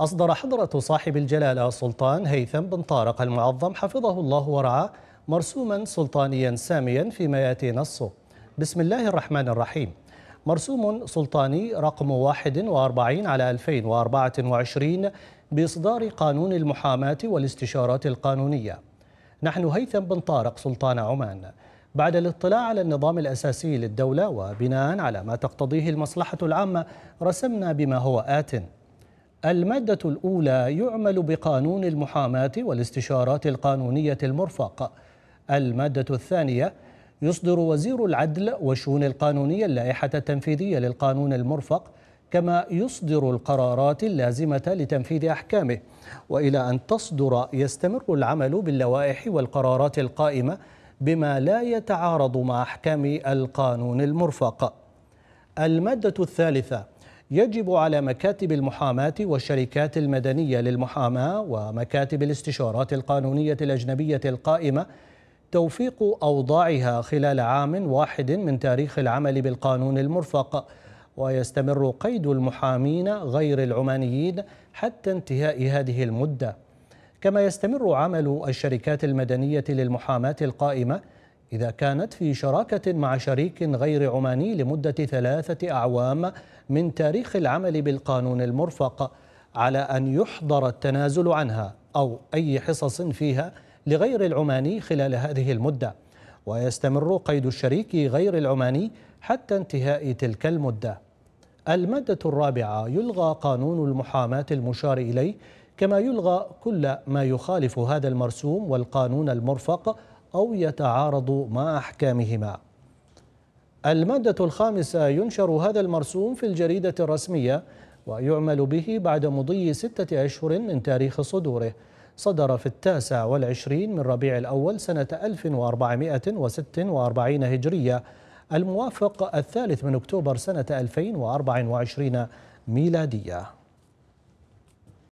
أصدر حضرة صاحب الجلالة سلطان هيثم بن طارق المعظم حفظه الله ورعاه مرسوما سلطانيا ساميا فيما يأتي نصه بسم الله الرحمن الرحيم مرسوم سلطاني رقم 41 على 2024 بإصدار قانون المحاماة والاستشارات القانونية نحن هيثم بن طارق سلطان عمان بعد الاطلاع على النظام الأساسي للدولة وبناء على ما تقتضيه المصلحة العامة رسمنا بما هو آتٍ المادة الأولى يعمل بقانون المحاماة والاستشارات القانونية المرفق. المادة الثانية يصدر وزير العدل والشؤون القانونية اللائحة التنفيذية للقانون المرفق كما يصدر القرارات اللازمة لتنفيذ أحكامه وإلى أن تصدر يستمر العمل باللوائح والقرارات القائمة بما لا يتعارض مع أحكام القانون المرفق. المادة الثالثة يجب على مكاتب المحاماة والشركات المدنية للمحاماة ومكاتب الاستشارات القانونية الأجنبية القائمة توفيق أوضاعها خلال عام واحد من تاريخ العمل بالقانون المرفق ويستمر قيد المحامين غير العمانيين حتى انتهاء هذه المدة كما يستمر عمل الشركات المدنية للمحاماة القائمة إذا كانت في شراكة مع شريك غير عماني لمدة ثلاثة أعوام من تاريخ العمل بالقانون المرفق على أن يحضر التنازل عنها أو أي حصص فيها لغير العماني خلال هذه المدة ويستمر قيد الشريك غير العماني حتى انتهاء تلك المدة المادة الرابعة يلغى قانون المحاماة المشار إليه كما يلغى كل ما يخالف هذا المرسوم والقانون المرفق أو يتعارض مع أحكامهما المادة الخامسة ينشر هذا المرسوم في الجريدة الرسمية ويعمل به بعد مضي ستة أشهر من تاريخ صدوره صدر في التاسع والعشرين من ربيع الأول سنة 1446 هجرية الموافق الثالث من أكتوبر سنة 2024 ميلادية